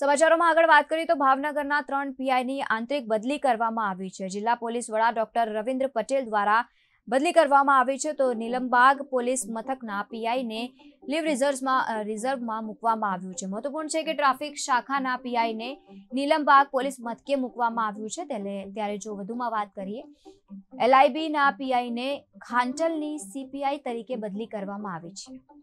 સમાચારોમાં આગળ વાત કરીએ તો ભાવનગરના ત્રણ પીઆઈની આંતરિક બદલી કરવામાં આવી છે જિલ્લા પોલીસ વડા ડોક્ટર રવિન્દ્ર પટેલ દ્વારા બદલી કરવામાં આવી છે તો નીલમબાગ પોલીસ મથકના પીઆઈને લીવ રિઝર્વમાં રિઝર્વમાં મૂકવામાં આવ્યું છે મહત્વપૂર્ણ છે કે ટ્રાફિક શાખાના પીઆઈને નીલમબાગ પોલીસ મથકે મૂકવામાં આવ્યું છે ત્યારે જો વધુમાં વાત કરીએ એલઆઈબીના પીઆઈને ખાંચલની સીપીઆઈ તરીકે બદલી કરવામાં આવી છે